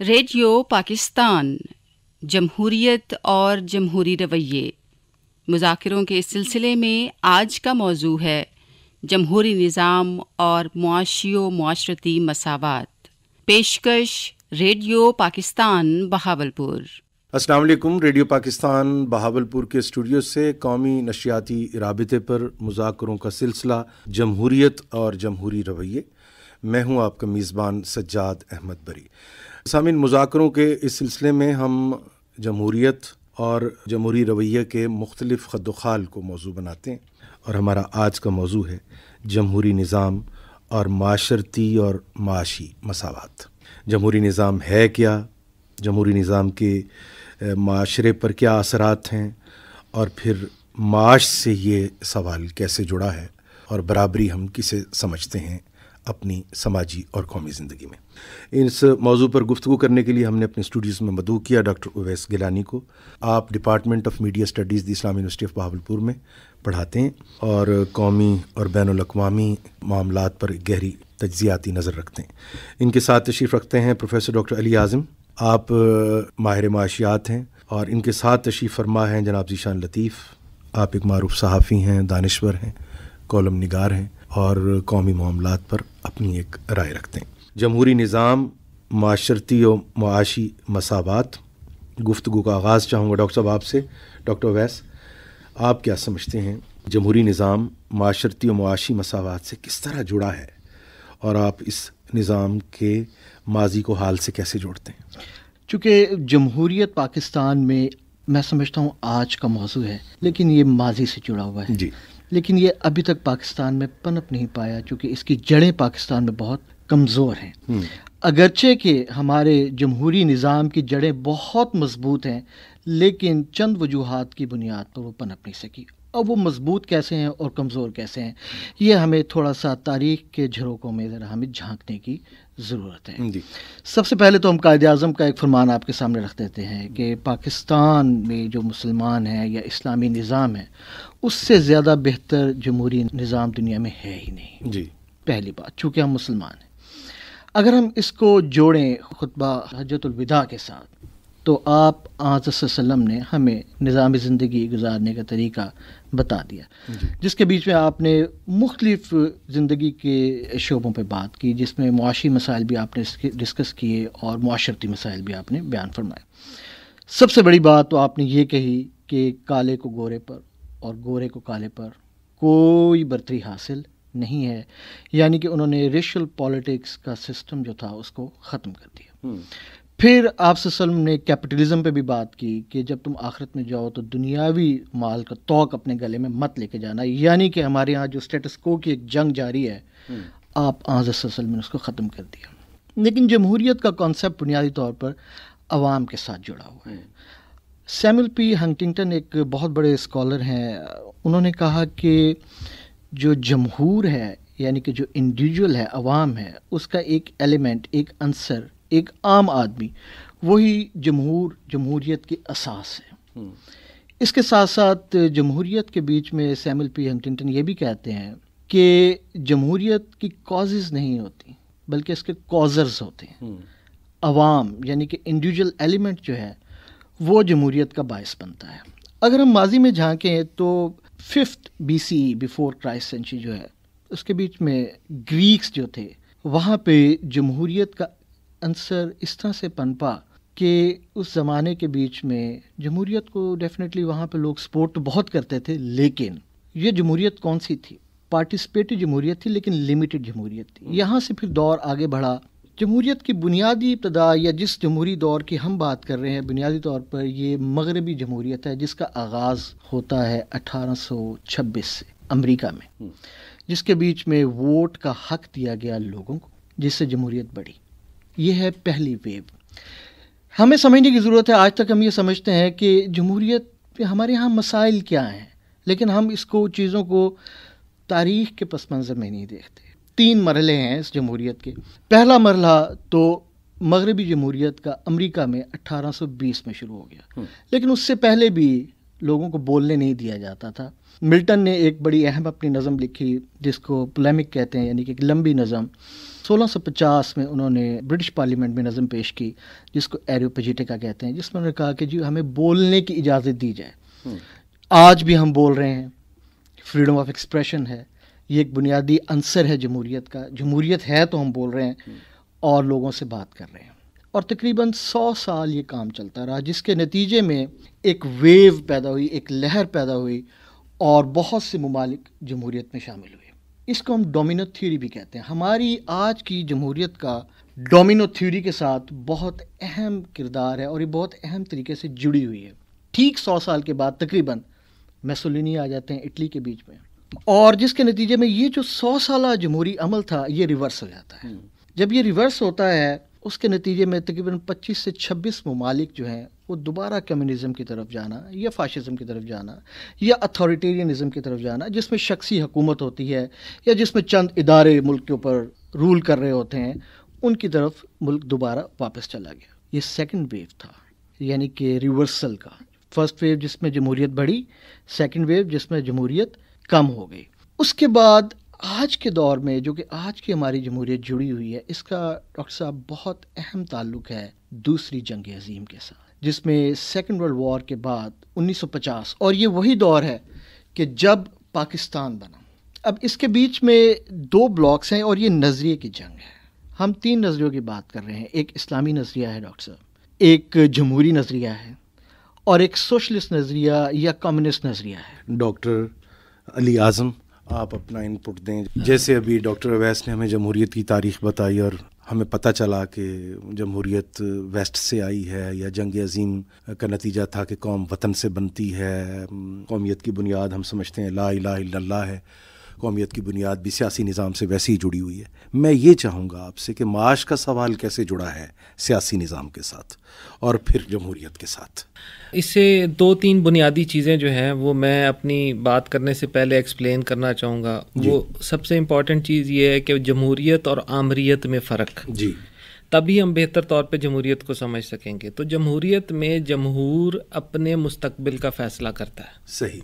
Radio Pakistan जमहूरियत और जमहूरी रवैये मुजाकरों के इस सिलसिले में आज का मौजू है जमहूरी निज़ाम और मुआशियो मसावत पेशकश रेडियो पाकिस्तान बहावलपुर असलम रेडियो पाकिस्तान बहावलपुर के स्टूडियो से कौमी नशियाती रबते पर मुजाकरों का सिलसिला जमहूरीत और जमहूरी रवैये मैं हूं आपका मेज़बान सज्जाद अहमद बरी सामिन मुजाकरों के इस सिलसिले में हम जमहूरीत और जमहूरी रवैये के मुख्तलिफ खदोखाल को मौजू बनाते हैं और हमारा आज का मौजू है जमहूरी निज़ाम और माशरती और माशी मसावत जमहूरी निज़ाम है क्या जमहूरी निज़ाम के माशरे पर क्या असरात हैं और फिर माश से ये सवाल कैसे जुड़ा है और बराबरी हम किसे समझते हैं अपनी समाजी और कौमी ज़िंदगी में इस मौजू पर गुफ्तु करने के लिए हमने अपने स्टूडियोज़ में मदू किया डॉक्टर ओवैस गिलानी को आप department of media studies the Islam university of Bahawalpur में पढ़ाते हैं और कौमी और बैन अवी मामला पर गहरी तजियाती नज़र रखते हैं इनके साथ तशरीफ़ रखते हैं प्रोफेसर डॉक्टर अली आज़म आप माहिर माशियात हैं और इनके साथ तशरीफ़ फरमा हैं जनाब जीशान लतीफ़ आप एक मरूफ सहाफ़ी हैं दानश्वर हैं कॉलम नगार हैं और कौमी मामलों पर अपनी एक राय रखते हैं जमहूरी निज़ाम माशरती और माशी मसावत गुफ्तु का आगाज़ चाहूँगा डॉक्टर साहब आपसे डॉक्टर वैस आप क्या समझते हैं जमहूरी निज़ाम माशरती और माशी मसावत से किस तरह जुड़ा है और आप इस निज़ाम के माजी को हाल से कैसे जोड़ते हैं चूँकि जमहूरीत पाकिस्तान में मैं समझता हूँ आज का मौजू है लेकिन ये माजी से जुड़ा हुआ है जी लेकिन ये अभी तक पाकिस्तान में पनप नहीं पाया क्योंकि इसकी जड़ें पाकिस्तान में बहुत कमज़ोर हैं हम्म। अगरचे के हमारे जमहूरी निज़ाम की जड़ें बहुत मजबूत हैं लेकिन चंद वजूहत की बुनियाद पर वो पनप नहीं सकी अब वो मजबूत कैसे हैं और कमज़ोर कैसे हैं ये हमें थोड़ा सा तारीख के झरोकों में ज़रा हमें झांकने की ज़रूरत है सबसे पहले तो हम कायद अज़म का एक फरमान आपके सामने रख देते हैं कि पाकिस्तान में जो मुसलमान हैं या इस्लामी निज़ाम है उससे ज़्यादा बेहतर जमहूरी निज़ाम दुनिया में है ही नहीं जी पहली बात चूँकि हम मुसलमान हैं अगर हम इसको जोड़ें खुतबा हजरतलविदा के साथ तो आप आज़म ने हमें निज़ाम ज़िंदगी गुजारने का तरीका बता दिया जिसके बीच में आपने मुख्तलिफ ज़िंदगी के शोबों पर बात की जिसमें मुआशी मसाइल भी आपने डिस्कस किए और माशरती मसाइल भी आपने बयान फरमाए सबसे बड़ी बात तो आपने ये कही कि काले को गोरे पर और गोरे को काले पर कोई बर्तरी हासिल नहीं है यानी कि उन्होंने रेशल पॉलिटिक्स का सिस्टम जो था उसको ख़त्म कर दिया हम्म। फिर आप ने कैपिटलिज्म पे भी बात की कि जब तुम आखिरत में जाओ तो दुनियावी माल का तोक अपने गले में मत लेके जाना यानी कि हमारे यहाँ जो स्टेटस को की एक जंग जारी है हम्म। आप आज ने उसको ख़त्म कर दिया लेकिन जमहूरीत का कॉन्सेप्ट बुनियादी तौर पर आवाम के साथ जुड़ा हुआ है सैमुल पी हंगटिंगटन एक बहुत बड़े स्कॉलर हैं उन्होंने कहा कि जो जमहूर है यानी कि जो इंडिविजुअल है अवाम है उसका एक एलिमेंट एक अंसर एक आम आदमी वही जमहूर जमहूरीत के असास है हम्म। इसके साथ साथ जमहूरीत के बीच में सैमल पी हंगटिंगटन ये भी कहते हैं कि जमहूरीत की कॉजेज़ नहीं होती बल्कि इसके कॉजर्स होते हैं आवाम हम्म। यानी कि इंडिविजुअल एलिमेंट जो है वो जमहूरीत का बायस बनता है अगर हम माजी में झांकें तो fifth B C before Christ century जो है उसके बीच में ग्रीक्स जो थे वहाँ पे जमहूरीत का अंसर इस तरह से पनपा कि उस ज़माने के बीच में जमहूरीत को डेफिनेटली वहाँ पे लोग सपोर्ट तो बहुत करते थे लेकिन ये जमहूरीत कौन सी थी पार्टिसिपेटिव जमहूरीत थी लेकिन लिमिटेड जमहूरीत थी हम्म। यहाँ से फिर दौर आगे बढ़ा जमहूरीत की बुनियादी इब्तदा या जिस जमहूरी दौर की हम बात कर रहे हैं बुनियादी तौर पर ये मगरबी जमहूरीत है जिसका आगाज़ होता है 1826 से अमेरिका में हम्म। जिसके बीच में वोट का हक दिया गया लोगों को जिससे जमहूरीत बढ़ी ये है पहली वेव हमें समझने की ज़रूरत है आज तक हम ये समझते हैं कि जमहूरीत पे हमारे यहाँ मसाइल क्या हैं लेकिन हम इसको चीज़ों को तारीख के पस मंज़र में नहीं देखते तीन मरले हैं इस जमहूरीत के पहला मरला तो मगरबी जमहूरीत का अमरीका में 1820 में शुरू हो गया हम्म। लेकिन उससे पहले भी लोगों को बोलने नहीं दिया जाता था मिल्टन ने एक बड़ी अहम अपनी नज़म लिखी जिसको पोलेमिक कहते हैं यानी कि एक लंबी नज़म 1650 में उन्होंने ब्रिटिश पार्लियामेंट में नज़म पेश की जिसको एरियोपेजिटिका कहते हैं जिसमें उन्होंने कहा कि जी हमें बोलने की इजाज़त दी जाए हम्म। आज भी हम बोल रहे हैं फ्रीडम ऑफ एक्सप्रेशन है ये एक बुनियादी अंसर है जमहूरीत का जमहूरीत है तो हम बोल रहे हैं हम्म। और लोगों से बात कर रहे हैं और तकरीबन सौ साल ये काम चलता रहा जिसके नतीजे में एक वेव पैदा हुई एक लहर पैदा हुई और बहुत से ममालिक जमहूरीत में शामिल हुए इसको हम डोमिनो थ्योरी भी कहते हैं हमारी आज की जमहूरीत का डोमिनो थ्योरी के साथ बहुत अहम किरदार है और ये बहुत अहम तरीके से जुड़ी हुई है ठीक सौ साल के बाद तकरीबन मैसोलिनी आ जाते हैं इटली के बीच में और जिसके नतीजे में ये जो सौ साल जमहूरी अमल था ये रिवर्स हो जाता है हम्म। जब ये रिवर्स होता है उसके नतीजे में तकरीबन 25 से 26 ममालिक जो हैं वो दोबारा कम्युनिज्म की तरफ जाना या फाशिज़म की तरफ जाना या अथॉरिटेरियनिज़म की तरफ जाना जिसमें शख्सी हुकूमत होती है या जिसमें चंद इदारे मुल्क के ऊपर रूल कर रहे होते हैं उनकी तरफ मुल्क दोबारा वापस चला गया ये सेकेंड वेव था यानी कि रिवर्सल का फर्स्ट वेव जिसमें जमहूरीत बढ़ी सेकेंड वेव जिसमें जमहूरीत कम हो गई उसके बाद आज के दौर में जो कि आज की हमारी जमहूरियत जुड़ी हुई है इसका डॉक्टर साहब बहुत अहम ताल्लुक़ है दूसरी जंग अजीम के साथ जिसमें सेकेंड वर्ल्ड वॉर के बाद 1950 और ये वही दौर है कि जब पाकिस्तान बना अब इसके बीच में दो ब्लॉक्स हैं और ये नज़रिए की जंग है हम तीन नज़रियों की बात कर रहे हैं एक इस्लामी नज़रिया है डॉक्टर साहब एक जमहूरी नज़रिया है और एक सोशलिस्ट नज़रिया या कम्युनिस्ट नज़रिया है डॉक्टर अली आज़म आप अपना इनपुट दें जैसे अभी डॉक्टर अवैस ने हमें जमहूरीत की तारीख बताई और हमें पता चला कि जमहूरीत वेस्ट से आई है या जंग अजीम का नतीजा था कि कौम वतन से बनती है कौमियत की बुनियाद हम समझते हैं ला इला है कौमियत की बुनियाद भी सियासी निज़ाम से वैसे ही जुड़ी हुई है मैं ये चाहूँगा आपसे कि माश का सवाल कैसे जुड़ा है सियासी निज़ाम के साथ और फिर जमहूरीत के साथ इससे दो तीन बुनियादी चीज़ें जो हैं वो मैं अपनी बात करने से पहले एक्सप्लेन करना चाहूँगा वो सबसे इम्पॉर्टेंट चीज़ ये है कि जमहूरीत और आमरीत में फ़र्क जी तभी हम बेहतर तौर पे जमहूरीत को समझ सकेंगे तो जमहूरीत में जमहूर अपने मुस्तबिल का फ़ैसला करता है सही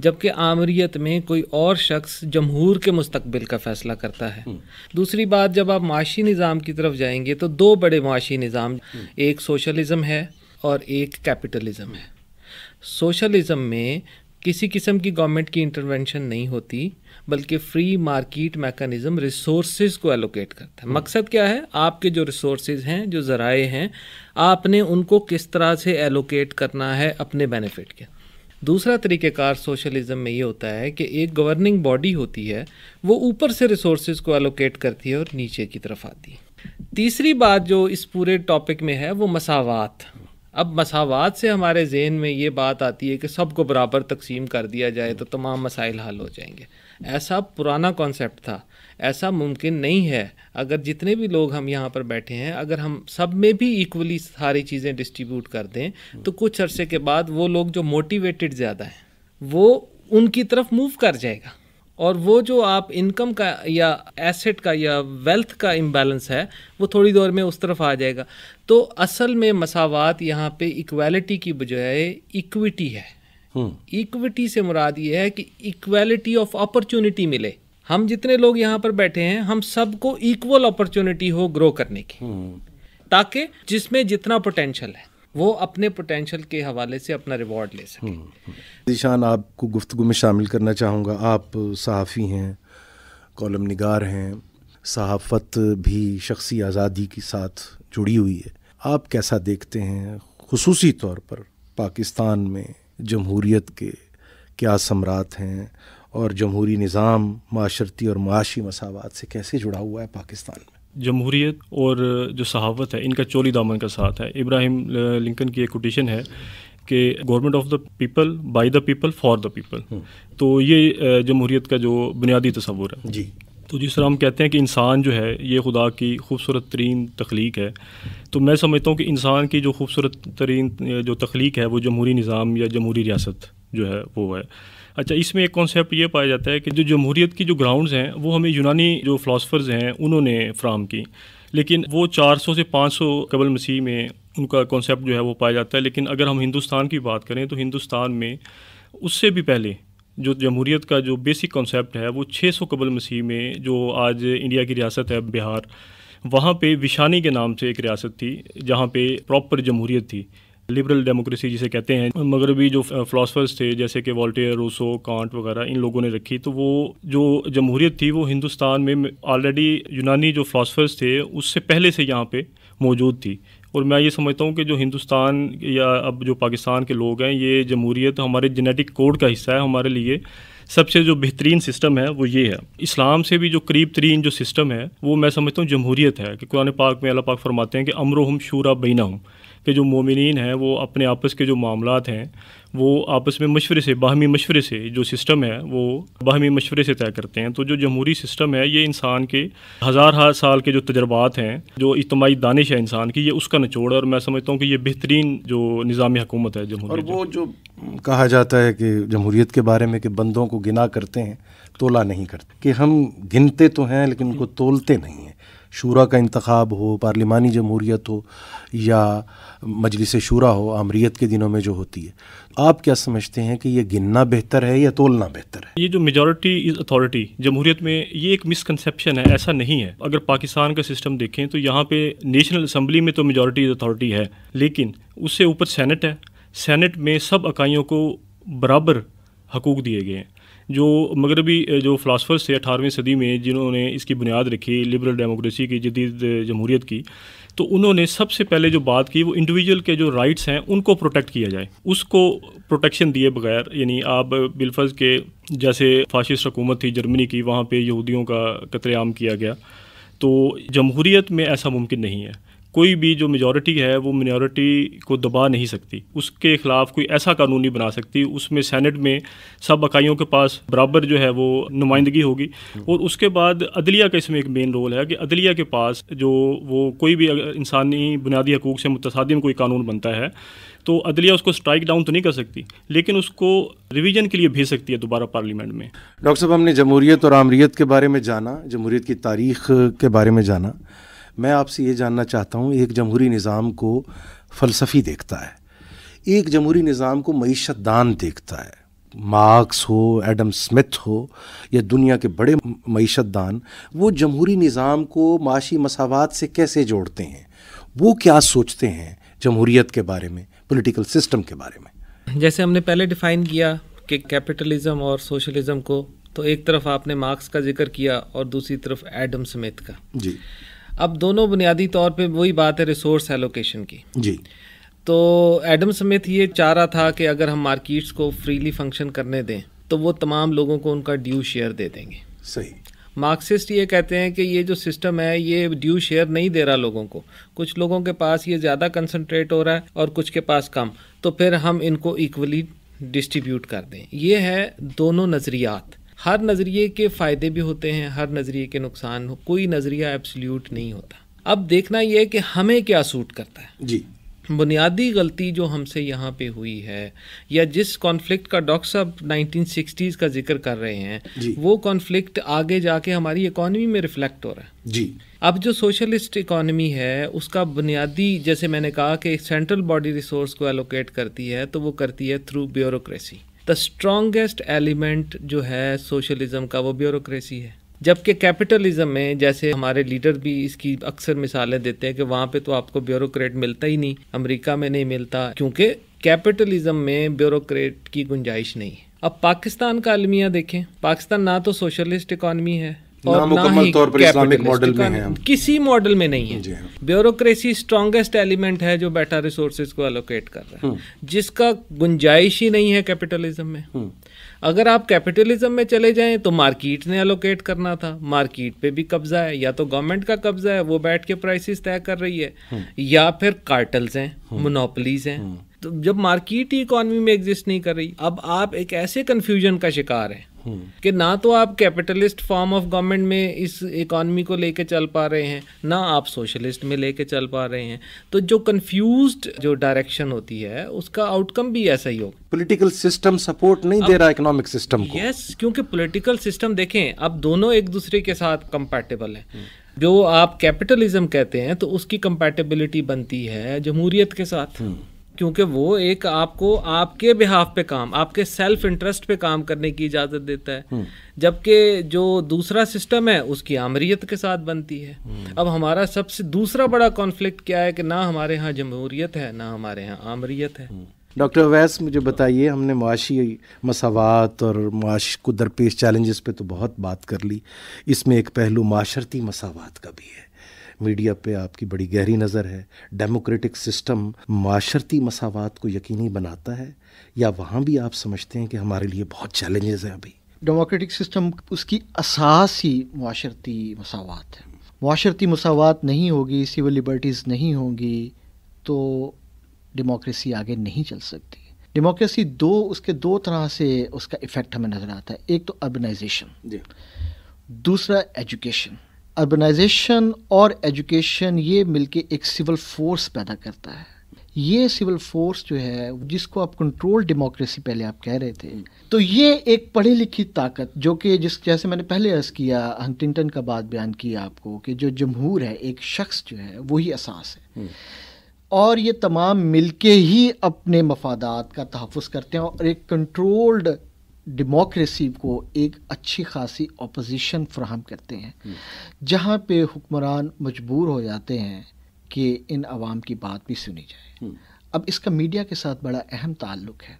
जबकि आमरीत में कोई और शख्स जमहूर के मुस्तबिल का फ़ैसला करता है हम्म। दूसरी बात जब आप माशी निज़ाम की तरफ जाएंगे तो दो बड़े माशी निज़ाम हम्म। एक सोशलिज़म है और एक कैपिटलिज़म है सोशलिज़म में किसी किस्म की गवर्नमेंट की इंटरवेंशन नहीं होती बल्कि फ्री मार्केट मैकेनिज़्म रिसोर्स को एलोकेट करता है हम्म। मकसद क्या है आपके जो रिसोर्स हैं जो ज़राए हैं आपने उनको किस तरह से एलोकेट करना है अपने बेनिफिट के दूसरा तरीक़ेकार सोशलिज्म में ये होता है कि एक गवर्निंग बॉडी होती है वो ऊपर से रिसोर्स को एलोकेट करती है और नीचे की तरफ आती है तीसरी बात जो इस पूरे टॉपिक में है वो मसावत अब मसावत से हमारे जहन में ये बात आती है कि सबको बराबर तकसीम कर दिया जाए तो तमाम मसाइल हल हो जाएंगे ऐसा पुराना कॉन्सेप्ट था ऐसा मुमकिन नहीं है अगर जितने भी लोग हम यहाँ पर बैठे हैं अगर हम सब में भी इक्वली सारी चीज़ें डिस्ट्रीब्यूट कर दें हम्म। तो कुछ अरसे के बाद वो लोग जो मोटिवेटेड ज़्यादा हैं वो उनकी तरफ मूव कर जाएगा और वो जो आप इनकम का या एसेट का या वेल्थ का इम्बैलेंस है वो थोड़ी देर में उस तरफ आ जाएगा तो असल में मसावत यहाँ पे इक्वालिटी की बजाय इक्विटी है इक्विटी हम्म। से मुराद ये है कि इक्वालिटी ऑफ अपॉर्चुनिटी मिले हम जितने लोग यहाँ पर बैठे हैं हम सबको इक्वल अपॉर्चुनिटी हो ग्रो करने की हम्म। ताकि जिसमें जितना पोटेंशियल है वो अपने पोटेंशियल के हवाले से अपना रिवॉर्ड ले सके हम्म, हम्म। निशान आपको गुफ्तु में शामिल करना चाहूँगा आप सहाफ़ी हैं कॉलम निगार हैं सहाफ़त भी शख्सी आज़ादी के साथ जुड़ी हुई है आप कैसा देखते हैं खसूसी तौर पर पाकिस्तान में जमहूरीत के क्या सम्राट हैं और जमहूरी निज़ाम माशरती और माशी मसावत से कैसे जुड़ा हुआ है पाकिस्तान में जमहूरीत और जो सहावत है इनका चोली दामन का साथ है इब्राहिम लिंकन की एक कोटेशन है कि government of the people by the people for the people हम्म। तो ये जमहूरीत का जो बुनियादी तस्वूर है जी तो जिस तरह हम कहते हैं कि इंसान जो है ये खुदा की खूबसूरत तरीन तख्लीक है तो मैं समझता हूँ कि इंसान की जो खूबसूरत तरीन जो तख्लीक है वो जमहूरी निज़ाम या जमहूरी रियासत जो है वो है अच्छा इसमें एक कॉन्सेप्ट ये पाया जाता है कि जो जमहूरीत की जो ग्राउंड्स हैं वो हमें यूनानी जो फ़िलासफ़र्स हैं उन्होंने फ्राहम की लेकिन वो 400 से 500 कबल मसीह में उनका कॉन्सेप्ट जो है वो पाया जाता है लेकिन अगर हम हिंदुस्तान की बात करें तो हिंदुस्तान में उससे भी पहले जो जमहूरीत का जो बेसिक कॉन्सेप्ट है वो 600 कबल मसीह में जो आज इंडिया की रियासत है बिहार वहाँ पे विशानी के नाम से एक रियासत थी जहाँ पे प्रॉपर जमहूरीत थी लिबरल डेमोक्रेसी जिसे कहते हैं मगरबी जो फिलासफर्स थे जैसे कि वॉल्टेयर रूसो कांट वगैरह इन लोगों ने रखी तो वो जो जमहूरियत थी वो हिंदुस्तान में ऑलरेडी यूनानी जो फिलासफर्स थे उससे पहले से यहाँ पे मौजूद थी और मैं ये समझता हूँ कि जो हिंदुस्तान या अब जो पाकिस्तान के लोग हैं ये जमहूरियत हमारे जेनेटिक कोड का हिस्सा है हमारे लिए सबसे जो बेहतरीन सिस्टम है वो ये है इस्लाम से भी जो करीब तरीन जो सिस्टम है वो मैं समझता हूँ जमहूरियत है कि कुरान पाक में अल्लाह पाक फरमाते हैं कि अमर हम शूरा बीना हम कि जो मोमिन हैं वो अपने आपस के जो मामला हैं वो आपस में मशवरे से बाहमी मशवरे से जो सिस्टम है वो बाहमी मशवरे से तय करते हैं तो जो जमहूरी सिस्टम है ये इंसान के हज़ार हज़ार साल के जो तजर्बात हैं जो इजमाही दानिश है इंसान की ये उसका निचोड़ और मैं समझता हूँ कि ये बेहतरीन जो निज़ाम हकूमत है जमहूरी और वो जो कहा जाता है कि जमहूरीत के बारे में कि बंदों को गिना करते हैं तोला नहीं करते कि हम गिनते तो हैं लेकिन उनको तोलते नहीं हैं शूरा का इंतखब हो पार्लिमानी जमहूरीत हो या मजलिस शूरा हो आमरीत के दिनों में जो होती है आप क्या समझते हैं कि ये गिनना बेहतर है या तोलना बेहतर है ये जो मेजोरिटी इज़ अथॉरिटी जमहूरीत में ये एक मिसकनसेप्शन है ऐसा नहीं है अगर पाकिस्तान का सिस्टम देखें तो यहाँ पे नेशनल असम्बली में तो मेजोरिटी इज़ अथॉरिटी है लेकिन उससे ऊपर सेनेट है सेनेट में सब इकाइयों को बराबर हकूक दिए गए हैं जो मगरबी जो फ़िलासफ़र्स थे अठारहवीं सदी में जिन्होंने इसकी बुनियाद रखी लिबरल डेमोक्रेसी की जदीद जमहूरीत की तो उन्होंने सबसे पहले जो बात की वो इंडिविजुअल के जो राइट्स हैं उनको प्रोटेक्ट किया जाए उसको प्रोटेक्शन दिए बगैर यानी आप बिलफज के जैसे फाशिस्ट हुकूमत थी जर्मनी की वहाँ पर यहूदियों का कतलेआम किया गया तो जमहूरीत में ऐसा मुमकिन नहीं है कोई भी जो मेजोरिटी है वो मिनोरिटी को दबा नहीं सकती उसके खिलाफ कोई ऐसा कानून नहीं बना सकती उसमें सेनेट में सब इकाइयों के पास बराबर जो है वो नुमाइंदगी होगी और उसके बाद अदलिया का इसमें एक मेन रोल है कि अदलिया के पास जो वो कोई भी इंसानी बुनियादी हकूक़ से मुतसादिम कोई कानून बनता है तो अदलिया उसको स्ट्राइक डाउन तो नहीं कर सकती लेकिन उसको रिवीजन के लिए भेज सकती है दोबारा पार्लियामेंट में डॉक्टर साहब हमने जमहूरीत और आमरीत के बारे में जाना जमहूरीत की तारीख के बारे में जाना मैं आपसे ये जानना चाहता हूँ एक जमहूरी निज़ाम को फ़लसफ़ी देखता है एक जमहूरी निज़ाम को मीशत दान देखता है मार्क्स हो एडम स्मिथ हो या दुनिया के बड़े मीशत दान वो जमहूरी निज़ाम को माशी मसावत से कैसे जोड़ते हैं वो क्या सोचते हैं जमहूरीत के बारे में पोलिटिकल सिस्टम के बारे में जैसे हमने पहले डिफ़ाइन किया कि कैपिटलिज़म और सोशलिज़म को तो एक तरफ आपने मार्क्स का जिक्र किया और दूसरी तरफ एडम स्मिथ का जी अब दोनों बुनियादी तौर पे वही बात है रिसोर्स एलोकेशन की जी तो एडम स्मिथ ये चाह रहा था कि अगर हम मार्केट्स को फ्रीली फंक्शन करने दें तो वो तमाम लोगों को उनका ड्यू शेयर दे देंगे सही मार्क्सिस्ट ये कहते हैं कि ये जो सिस्टम है ये ड्यू शेयर नहीं दे रहा लोगों को कुछ लोगों के पास ये ज़्यादा कंसनट्रेट हो रहा है और कुछ के पास कम तो फिर हम इनको इक्वली डिस्ट्रीब्यूट कर दें ये है दोनों नज़रियात हर नज़रिए के फ़ायदे भी होते हैं हर नज़रिए के नुकसान हो कोई नज़रिया एब्सल्यूट नहीं होता अब देखना यह कि हमें क्या सूट करता है जी बुनियादी गलती जो हमसे यहाँ पे हुई है या जिस कॉन्फ्लिक्ट का डॉक्टर साहब सिक्सटीज का जिक्र कर रहे हैं वो कॉन्फ्लिक्ट आगे जाके हमारी इकोनॉमी में रिफ्लेक्ट हो रहा है जी अब जो सोशलिस्ट इकोनॉमी है उसका बुनियादी जैसे मैंने कहा कि सेंट्रल बॉडी रिसोर्स को एलोकेट करती है तो वो करती है through bureaucracy the strongest element जो है सोशलिज्म का वो ब्यूरोक्रेसी है जबकि कैपिटलिज्म में जैसे हमारे लीडर भी इसकी अक्सर मिसालें देते हैं कि वहाँ पे तो आपको ब्यूरोक्रेट मिलता ही नहीं अमेरिका में नहीं मिलता क्योंकि कैपिटलिज्म में ब्यूरोक्रेट की गुंजाइश नहीं है अब पाकिस्तान का अलमिया देखें पाकिस्तान ना तो सोशलिस्ट इकानमी है और ना ही तौर पर इस्लामिक मॉडल में है किसी मॉडल में नहीं है ब्यूरोक्रेसी स्ट्रांगेस्ट एलिमेंट है जो बैठा रिसोर्सेज को एलोकेट कर रहा है हम्म। जिसका गुंजाइश ही नहीं है कैपिटलिज्म में हम्म। अगर आप कैपिटलिज्म में चले जाएं तो मार्केट ने एलोकेट करना था मार्केट पे भी कब्जा है या तो गवर्नमेंट का कब्जा है वो बैठ के प्राइसेस तय कर रही है हम्म। या फिर कार्टल्स हैं मोनोपलीज हैं तो जब मार्केट ही इकोनॉमी में एग्जिस्ट नहीं कर रही अब आप एक ऐसे कन्फ्यूजन का शिकार हैं हम्म। कि ना तो आप कैपिटलिस्ट फॉर्म ऑफ गवर्नमेंट में इस इकॉनमी को लेके चल पा रहे हैं ना आप सोशलिस्ट में लेके चल पा रहे हैं तो जो कंफ्यूज जो डायरेक्शन होती है उसका आउटकम भी ऐसा ही होगा पोलिटिकल सिस्टम सपोर्ट नहीं अब, दे रहा इकोनॉमिक सिस्टम को यस क्योंकि पोलिटिकल सिस्टम देखें अब दोनों एक दूसरे के साथ कंपेटेबल है हम्म। जो आप कैपिटलिज्म कहते हैं तो उसकी कंपेटेबिलिटी बनती है जमहूरियत के साथ हम्म। क्योंकि वो एक आपको आपके बिहाफ पे काम आपके सेल्फ इंटरेस्ट पे काम करने की इजाज़त देता है हम्म। जबकि जो दूसरा सिस्टम है उसकी आमरीत के साथ बनती है हम्म। अब हमारा सबसे दूसरा बड़ा कॉन्फ्लिक्ट क्या है कि ना हमारे यहाँ जमहूरीत है ना हमारे यहाँ आमरीत है डॉक्टर हम्म। अवैस मुझे बताइए हमने मुआशी मसावत और माश को दरपेश चैलेंजेस पे तो बहुत बात कर ली इसमें एक पहलू माशरती मसावत का भी है मीडिया पे आपकी बड़ी गहरी नज़र है डेमोक्रेटिक सिस्टम माशरती मसावत को यकीनी बनाता है या वहाँ भी आप समझते हैं कि हमारे लिए बहुत चैलेंजेस हैं अभी डेमोक्रेटिक सिस्टम उसकी असास ही माशरती मसावत है माशरती मसावत नहीं होगी सिविल लिबर्टीज़ नहीं होंगी तो डेमोक्रेसी आगे नहीं चल सकती डेमोक्रेसी दो उसके दो तरह से उसका इफ़ेक्ट हमें नज़र आता है एक तो अर्बनाइजेशन दूसरा एजुकेशन अर्बनाइजेशन और एजुकेशन ये मिलके एक सिविल फोर्स पैदा करता है ये सिविल फोर्स जो है जिसको आप कंट्रोल डेमोक्रेसी पहले आप कह रहे थे तो ये एक पढ़ी लिखी ताकत जो कि जिस जैसे मैंने पहले अर्ज किया हंटिंगटन का बात बयान किया आपको कि जो जमहूर है एक शख्स जो है वही असास है हम्म। और ये तमाम मिलके ही अपने मफादात का तहफ़ करते हैं और एक कंट्रोल्ड डेमोक्रेसी को एक अच्छी खासी अपोजिशन फ्राहम करते हैं हम्म। जहाँ पे हुक्मरान मजबूर हो जाते हैं कि इन आवाम की बात भी सुनी जाए हम्म। अब इसका मीडिया के साथ बड़ा अहम ताल्लुक है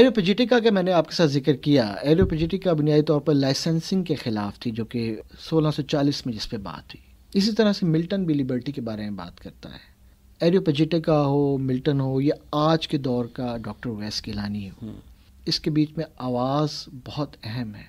एरोपजिटिका का मैंने आपके साथ जिक्र किया एरोपजिटिका बुनियादी तौर पर लाइसेंसिंग के ख़िलाफ़ थी जो कि 1640 में जिस पर बात हुई इसी तरह से मिल्टन भी लिबर्टी के बारे में बात करता है एरोपेजिटिका हो मिल्टन हो या आज के दौर का डॉक्टर वैस गिलानी हो हम्म। इसके बीच में आवाज़ बहुत अहम है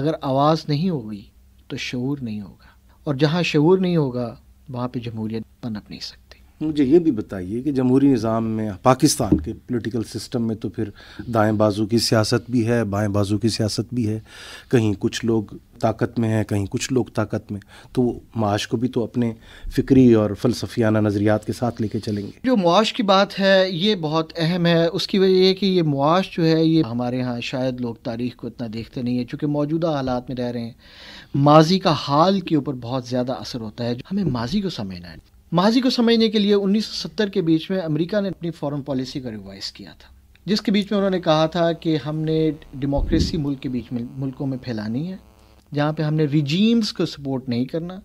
अगर आवाज़ नहीं होगी तो शूर नहीं होगा और जहाँ शूर नहीं होगा वहाँ पे जमहूरियत पनप नहीं सकती मुझे ये भी बताइए कि जमहूरी निज़ाम में पाकिस्तान के पॉलिटिकल सिस्टम में तो फिर दाएं बाजू की सियासत भी है बाएं बाजू की सियासत भी है कहीं कुछ लोग ताकत में हैं कहीं कुछ लोग ताकत में तो माश को भी तो अपने फ़िक्री और फलसफियाना नज़रियात के साथ लेके चलेंगे जो मुआश की बात है ये बहुत अहम है उसकी वजह यह कि ये मुआश जो है ये हमारे यहाँ शायद लोग तारीख को इतना देखते नहीं है चूँकि मौजूदा हालात में रह रहे हैं माजी का हाल के ऊपर बहुत ज़्यादा असर होता है हमें माजी को समझना है माजी को समझने के लिए 1970 के बीच में अमेरिका ने अपनी फॉरेन पॉलिसी का रिवाइज किया था जिसके बीच में उन्होंने कहा था कि हमने डेमोक्रेसी मुल्क के बीच में मुल्कों में फैलानी है जहाँ पे हमने रिजीम्स को सपोर्ट नहीं करना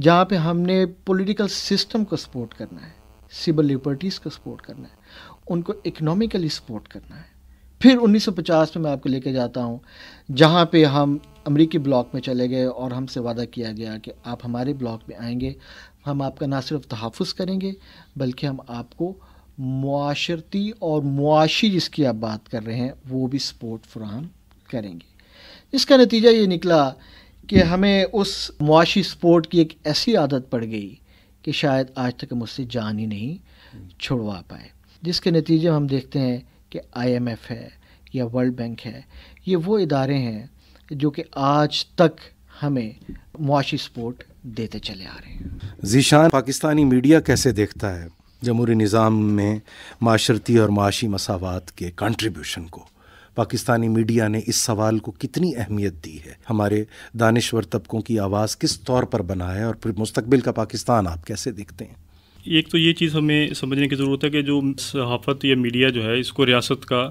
जहाँ पे हमने पॉलिटिकल सिस्टम को सपोर्ट करना है सिविल लिबर्टीज़ को सपोर्ट करना है उनको इकनॉमिकली सपोर्ट करना है फिर 1950 में मैं आपको लेके जाता हूँ जहाँ पे हम अमरीकी ब्लॉक में चले गए और हमसे वादा किया गया कि आप हमारे ब्लॉक में आएंगे हम आपका ना सिर्फ तहफ़ करेंगे बल्कि हम आपको माशरती और मुआशी जिसकी आप बात कर रहे हैं वो भी सपोर्ट फ्राहम करेंगे इसका नतीजा ये निकला कि हमें उस मुआशी सपोर्ट की एक ऐसी आदत पड़ गई कि शायद आज तक हम उससे जान ही नहीं छुड़वा पाए जिसके नतीजे हम देखते हैं कि आईएमएफ है या वर्ल्ड बैंक है ये वो इदारे हैं जो कि आज तक हमें मुआशी सपोर्ट देते चले आ रहे हैं जीशान पाकिस्तानी मीडिया कैसे देखता है जमहूरी निज़ाम में माशरती और माशी मसावत के कंट्रीब्यूशन को पाकिस्तानी मीडिया ने इस सवाल को कितनी अहमियत दी है हमारे दानश्वर तबकों की आवाज़ किस तौर पर बना है और फिर मुस्तबिल का पाकिस्तान आप कैसे देखते हैं एक तो ये चीज़ हमें समझने की ज़रूरत है कि जो सहाफ़त या मीडिया जो है इसको रियासत का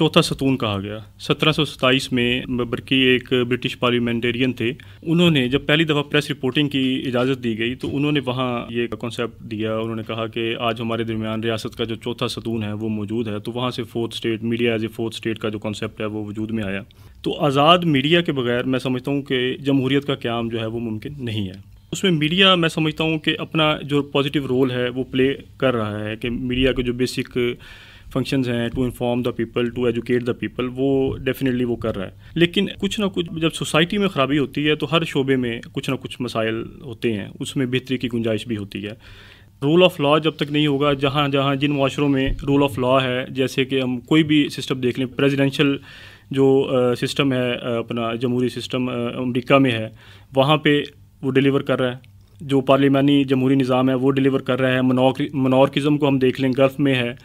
चौथा सतून कहा गया सत्रह में बबर की एक ब्रिटिश पार्लियामेंटेरियन थे उन्होंने जब पहली दफ़ा प्रेस रिपोर्टिंग की इजाज़त दी गई तो उन्होंने वहाँ ये कॉन्सेप्ट दिया उन्होंने कहा कि आज हमारे दरमियान रियासत का जो चौथा सतून है वो मौजूद है तो वहाँ से fourth state media as a fourth state का जो कॉन्सेप्ट है वो वजूद में आया तो आज़ाद मीडिया के बगैर मैं समझता हूँ कि जमहूरीत का क्याम जो है वो मुमकिन नहीं है उसमें मीडिया मैं समझता हूँ कि अपना जो पॉजिटिव रोल है वो प्ले कर रहा है कि मीडिया के जो बेसिक फंक्शंस हैं to inform the people to educate the people वो डेफिनेटली वो कर रहा है लेकिन कुछ ना कुछ जब सोसाइटी में ख़राबी होती है तो हर शोबे में कुछ ना कुछ मसाइल होते हैं उसमें बेहतरी की गुंजाइश भी होती है रूल ऑफ लॉ जब तक नहीं होगा जहाँ जहाँ जिन माशरों में रूल ऑफ लॉ है जैसे कि हम कोई भी सिस्टम देख लें प्रेजिडेंशल जो सिस्टम है अपना जमहूरी सिस्टम अमरीका में है वहाँ पर वो डिलीवर कर रहा है जो पार्लियामानी जमहूरी निज़ाम है वो डिलीवर कर रहा है मनोरकज़म को हम देख लें गल्फ़ में है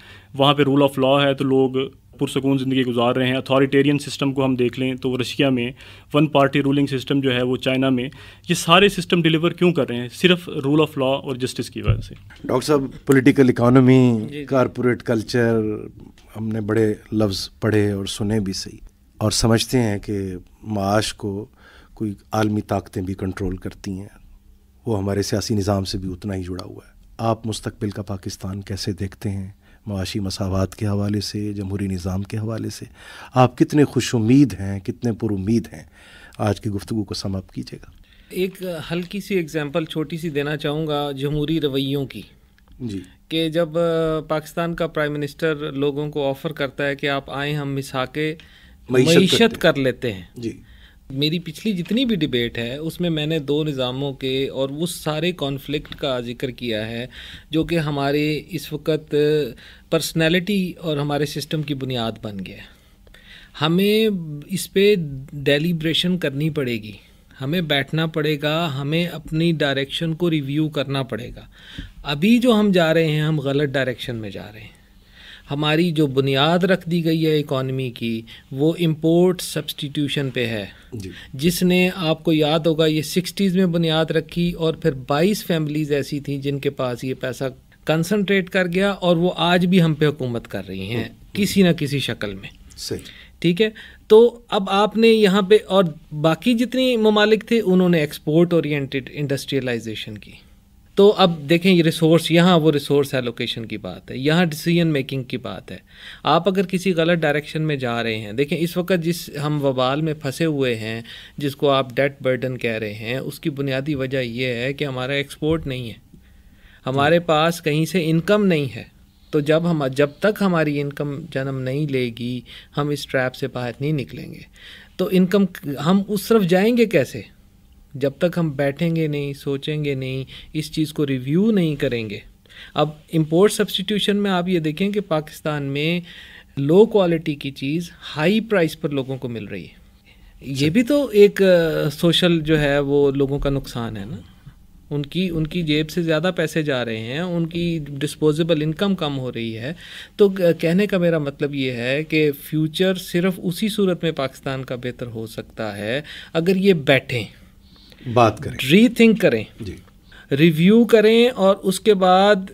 वहाँ पे रूल ऑफ लॉ है तो लोग पुरसकून ज़िंदगी गुजार रहे हैं अथॉरिटेरियन सिस्टम को हम देख लें तो रशिया में वन पार्टी रूलिंग सिस्टम जो है वो चाइना में ये सारे सिस्टम डिलीवर क्यों कर रहे हैं सिर्फ रूल ऑफ लॉ और जस्टिस की वजह से डॉक्टर साहब पोलिटिकल इकानमी कारपोरेट कल्चर हमने बड़े लफ्ज़ पढ़े और सुने भी सही और समझते हैं कि माश को कोई आलमी ताकतें भी कंट्रोल करती हैं वो हमारे सियासी निज़ाम से भी उतना ही जुड़ा हुआ है आप मुस्तबिल का पाकिस्तान कैसे देखते हैं माशी मसावत के हवाले से जमहूरी निज़ाम के हवाले से आप कितने खुश उम्मीद हैं कितने पुरुद हैं आज की गुफ्तु को समाप्त कीजिएगा एक हल्की सी एग्ज़ाम्पल छोटी सी देना चाहूँगा जमहूरी रवैयों की जी कि जब पाकिस्तान का प्राइम मिनिस्टर लोगों को ऑफ़र करता है कि आप आए हम मिसाके मीशत कर लेते हैं जी मेरी पिछली जितनी भी डिबेट है उसमें मैंने दो निज़ामों के और उस सारे कॉन्फ्लिक्ट का जिक्र किया है जो कि हमारे इस वक्त पर्सनैलिटी और हमारे सिस्टम की बुनियाद बन गया हमें इस पर डेलीब्रेशन करनी पड़ेगी हमें बैठना पड़ेगा हमें अपनी डायरेक्शन को रिव्यू करना पड़ेगा अभी जो हम जा रहे हैं हम गलत डायरेक्शन में जा रहे हैं हमारी जो बुनियाद रख दी गई है इकॉनमी की वो इम्पोर्ट सब्सटीट्यूशन पे है जिसने आपको याद होगा ये सिक्सटीज़ में बुनियाद रखी और फिर बाईस फैमिलीज़ ऐसी थी जिनके पास ये पैसा कंसनट्रेट कर गया और वो आज भी हम पे हुकूमत कर रही हैं हम्म। किसी ना किसी शक्ल में सही ठीक है तो अब आपने यहाँ पे और बाकी जितनी ममालिक थे उन्होंने एक्सपोर्ट ओरिएंटेड इंडस्ट्रियलाइजेशन की तो अब देखें ये रिसोर्स यहाँ वो रिसोर्स एलोकेशन की बात है यहाँ डिसीजन मेकिंग की बात है आप अगर किसी गलत डायरेक्शन में जा रहे हैं देखें इस वक्त जिस हम वबाल में फंसे हुए हैं जिसको आप डेट बर्डन कह रहे हैं उसकी बुनियादी वजह यह है कि हमारा एक्सपोर्ट नहीं है हमारे पास कहीं से इनकम नहीं है तो जब हम जब तक हमारी इनकम जन्म नहीं लेगी हम इस ट्रैप से बाहर नहीं निकलेंगे तो इनकम हम उस तरफ जाएंगे कैसे जब तक हम बैठेंगे नहीं सोचेंगे नहीं इस चीज़ को रिव्यू नहीं करेंगे अब इम्पोर्ट सब्सटीट्यूशन में आप ये देखें कि पाकिस्तान में लो क्वालिटी की चीज़ हाई प्राइस पर लोगों को मिल रही है ये भी तो एक सोशल जो है वो लोगों का नुकसान है ना उनकी उनकी जेब से ज़्यादा पैसे जा रहे हैं उनकी डिस्पोजेबल इनकम कम हो रही है तो कहने का मेरा मतलब ये है कि फ्यूचर सिर्फ उसी सूरत में पाकिस्तान का बेहतर हो सकता है अगर ये बैठें बात करें रीथिंक करें रिव्यू करें और उसके बाद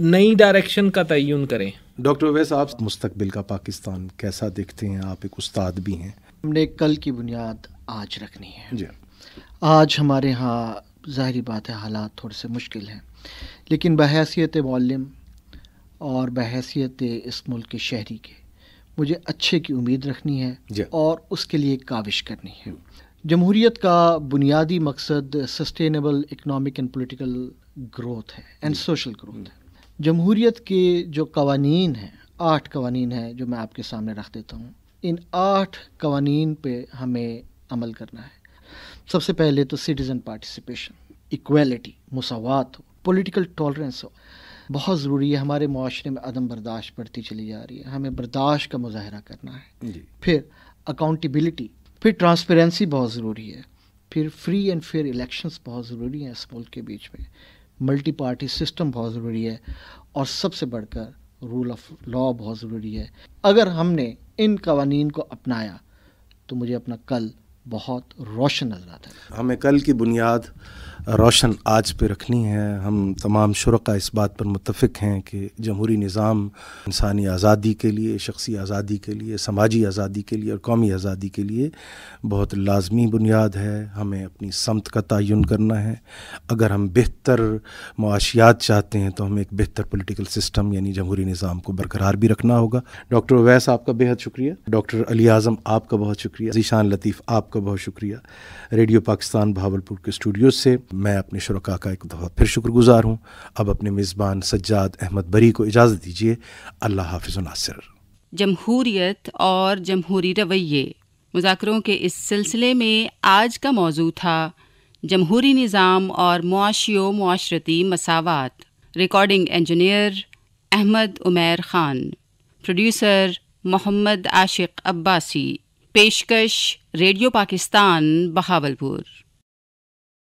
नई डायरेक्शन का तयन करें डॉक्टर वैस आप मुस्तबिल का पाकिस्तान कैसा देखते हैं आप एक उस्ताद भी हैं हमने कल की बुनियाद आज रखनी है जी आज हमारे यहाँ ज़ाहरी बात है हालात थोड़े से मुश्किल हैं लेकिन बहसीत मौलम और बहसीत इस मुल्क के शहरी के मुझे अच्छे की उम्मीद रखनी है और उसके लिए काविश करनी है जमहूरीत का बुनियादी मकसद sustainable economic and political growth है एंड सोशल ग्रोथ है जमहूरीत के जो कवानीन हैं आठ कवानीन हैं जो मैं आपके सामने रख देता हूँ इन आठ कवानीन पे हमें अमल करना है सबसे पहले तो सिटीज़न पार्टिसिपेशन इक्वलिटी मसावत हो पोलिटिकल टॉलरेंस हो बहुत ज़रूरी है हमारे माशरे में अदम बर्दाश्त बढ़ती चली जा रही है हमें बर्दाश्त का मुजाहरा करना है फिर अकाउंटबिलिटी फिर ट्रांसपेरेंसी बहुत ज़रूरी है फिर फ्री एंड फेयर इलेक्शंस बहुत ज़रूरी हैं इस मुल्क के बीच में मल्टी पार्टी सिस्टम बहुत ज़रूरी है और सबसे बढ़कर रूल ऑफ लॉ बहुत ज़रूरी है अगर हमने इन कवानीन को अपनाया तो मुझे अपना कल बहुत रोशन नज़र आता है हमें कल की बुनियाद रोशन आज पे रखनी है हम तमाम शुरा इस बात पर मुतफ़ हैं कि जमहूरी निज़ाम इंसानी आज़ादी के लिए शख्सी आज़ादी के लिए समाजी आज़ादी के लिए और कौमी आज़ादी के लिए बहुत लाजमी बुनियाद है हमें अपनी समत का तयन करना है अगर हम बेहतर मुआशियात चाहते हैं तो हमें एक बेहतर पोलिटिकल सिस्टम यानी जमहूरी निज़ाम को बरकरार भी रखना होगा डॉक्टर अवैस आपका बेहद शुक्रिया डॉक्टर अली आज़म आपका बहुत शुक्रिया ऋशान लतीफ़ आपका बहुत शुक्रिया रेडियो पाकिस्तान भावलपुर के स्टूडियो से मैं अपने शुरा का एक दफ़ा फिर शुक्रगुजार हूँ अब अपने मेज़बान सज्जाद अहमद बरी को इजाज़त दीजिए अल्लाह हाफिज नासिर जमहूरियत और जमहूरी रवैये मुजाकरों के इस सिलसिले में आज का मौजू था जमहूरी निज़ाम और मुआशियों मुआशरती मसावत recording engineer Ahmad Umair Khan producer Mohammad Ashiq Abbasi पेशकश रेडियो पाकिस्तान बहावलपुर